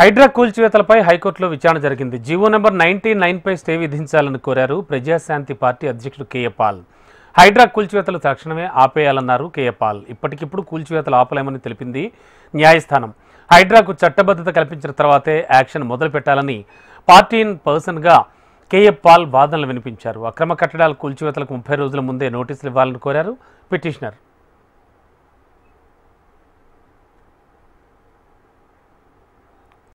హైడ్రా కూల్చివేతలపై హైకోర్టులో విచారణ జరిగింది జీవో నెంబర్ నైన్టీ నైన్పై స్టే విధించాలని కోరారు ప్రజాశాంతి పార్టీ అధ్యక్షుడు కేయపాల్ హైడ్రా కూల్చివేతలు తక్షణమే ఆపేయాలన్నారు కేయపాల్ ఇప్పటికిప్పుడు కూల్చివేతలు ఆపలేమని తెలిపింది న్యాయస్థానం హైడ్రాకు చట్టబద్ధత కల్పించిన తర్వాతే యాక్షన్ మొదలు పెట్టాలని పార్టీ పర్సన్గా కేయపాల్ వాదనలు వినిపించారు అక్రమ కట్టడాలు కూల్చివేతలకు ముప్పై రోజుల ముందే నోటీసులు ఇవ్వాలని కోరారు పిటిషనర్